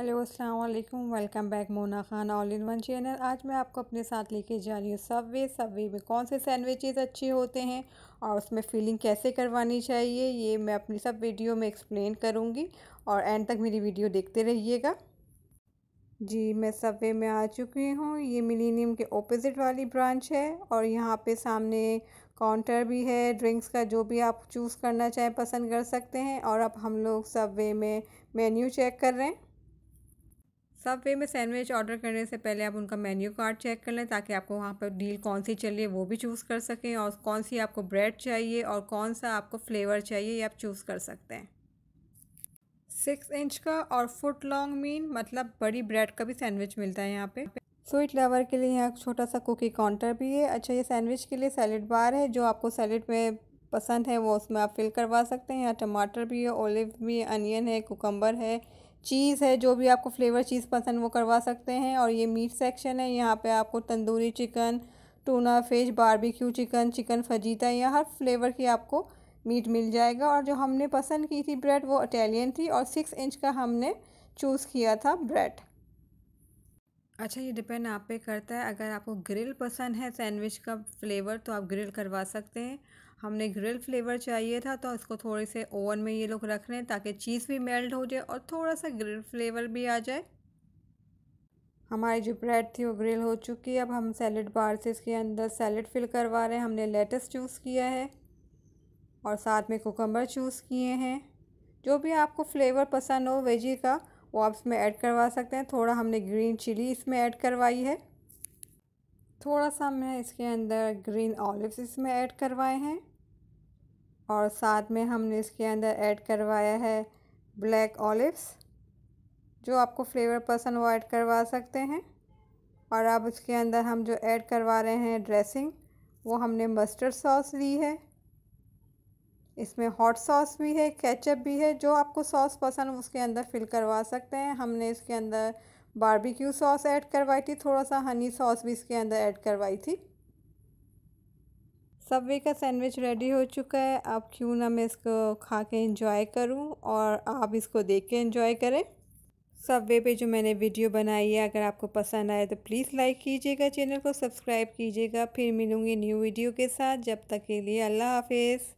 hello अस्सलाम वालेकुम welcome back Mona Khan all in one channel आज मैं आपको अपने साथ लेके जा रही हूँ सबवे सबवे में कौन से सैंडविचेस अच्छे होते हैं और उसमें फीलिंग कैसे करवानी चाहिए ये मैं अपनी सब वीडियो में एक्सप्लेन करूँगी और एंड तक मेरी वीडियो देखते रहिएगा जी मैं सबवे में आ चुकी हूँ ये मिलीनियम के ऑपोजिट वाली ब्रांच है और यहाँ पर सामने काउंटर भी है ड्रिंक्स का जो भी आप चूज़ करना चाहें पसंद कर सकते हैं और अब हम लोग सबवे में मेन्यू चेक कर रहे हैं सब वे में सैंडविच ऑर्डर करने से पहले आप उनका मेन्यू कार्ड चेक कर लें ताकि आपको वहाँ पर डील कौन सी चल रही है वो भी चूज़ कर सकें और कौन सी आपको ब्रेड चाहिए और कौन सा आपको फ्लेवर चाहिए ये आप चूज़ कर सकते हैं सिक्स इंच का और फुट लॉन्ग मीन मतलब बड़ी ब्रेड का भी सैंडविच मिलता है यहाँ पर स्वीट लवर के लिए यहाँ छोटा सा कुकी काउंटर भी है अच्छा ये सैंडविच के लिए सैलड बार है जो आपको सैलड में पसंद है वो उसमें आप फिल करवा सकते हैं यहाँ टमाटर भी है ओलिव भी अनियन है कोकम्बर है चीज़ है जो भी आपको फ्लेवर चीज़ पसंद वो करवा सकते हैं और ये मीट सेक्शन है यहाँ पे आपको tandoori chicken tuna fish barbecue chicken chicken fajita या हर फ्लेवर की आपको मीट मिल जाएगा और जो हमने पसंद की थी ब्रेड वो इटालियन थी और सिक्स इंच का हमने चूज़ किया था ब्रेड अच्छा ये डिपेंड आप पे करता है अगर आपको ग्रिल पसंद है सैंडविच का फ्लेवर तो आप ग्रिल करवा सकते हैं हमने ग्रिल फ्लेवर चाहिए था तो इसको थोड़े से ओवन में ये लोग रख रहे हैं ताकि चीज़ भी मेल्ट हो जाए और थोड़ा सा ग्रिल फ्लेवर भी आ जाए हमारी जो ब्रेड थी वो ग्रिल हो चुकी है अब हम सैलड बार से इसके अंदर सैलड फिल करवा रहे हैं हमने लेटस चूज़ किया है और साथ में कोकम्बर चूज़ किए हैं जो भी आपको फ्लेवर पसंद हो वेजी का वो आप इसमें ऐड करवा सकते हैं थोड़ा हमने ग्रीन चिली इसमें ऐड करवाई है थोड़ा सा हमने इसके अंदर ग्रीन ऑलिव्स इसमें ऐड करवाए हैं और साथ में हमने इसके अंदर ऐड करवाया है ब्लैक ऑलिव्स जो आपको फ्लेवर पसंद वो ऐड करवा सकते हैं और अब उसके अंदर हम जो ऐड करवा रहे हैं ड्रेसिंग वो हमने मस्टर्ड सॉस ली है इसमें हॉट सॉस भी है केचप भी है जो आपको सॉस पसंद उसके अंदर फिल करवा सकते हैं हमने इसके अंदर बारबेक्यू सॉस ऐड करवाई थी थोड़ा सा हनी सॉस भी इसके अंदर ऐड करवाई थी सबवे का सैंडविच रेडी हो चुका है अब क्यों ना मैं इसको खा के इंजॉय करूँ और आप इसको देख के इंजॉय करें सबवे पे जो मैंने वीडियो बनाई है अगर आपको पसंद आए तो प्लीज़ लाइक कीजिएगा चैनल को सब्सक्राइब कीजिएगा फिर मिलूँगी न्यू वीडियो के साथ जब तक के लिए अल्लाह हाफिज़